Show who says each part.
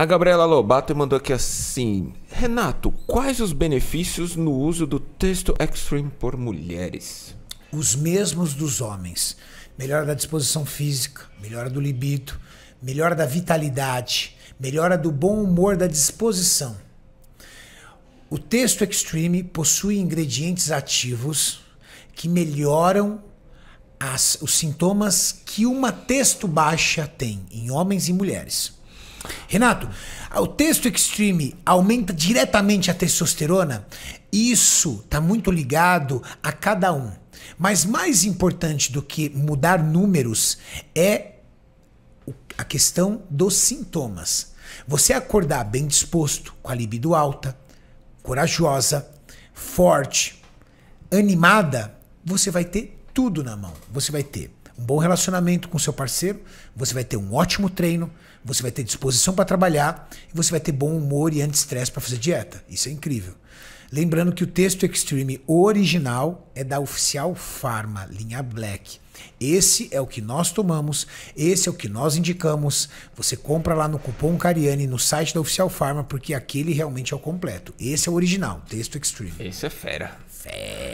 Speaker 1: A Gabriela Lobato mandou aqui assim: Renato, quais os benefícios no uso do texto extreme por mulheres?
Speaker 2: Os mesmos dos homens. Melhora da disposição física, melhora do libido, melhora da vitalidade, melhora do bom humor, da disposição. O texto extreme possui ingredientes ativos que melhoram as, os sintomas que uma texto baixa tem em homens e mulheres. Renato, o texto extreme aumenta diretamente a testosterona? Isso está muito ligado a cada um. Mas mais importante do que mudar números é a questão dos sintomas. Você acordar bem disposto, com a libido alta, corajosa, forte, animada, você vai ter tudo na mão. Você vai ter um bom relacionamento com seu parceiro, você vai ter um ótimo treino, você vai ter disposição para trabalhar e você vai ter bom humor e anti-estresse para fazer dieta. Isso é incrível. Lembrando que o texto Extreme original é da Oficial Pharma, linha Black. Esse é o que nós tomamos, esse é o que nós indicamos. Você compra lá no cupom Cariani no site da Oficial Pharma, porque aquele realmente é o completo. Esse é o original, texto
Speaker 3: Extreme. Esse é fera. Fera.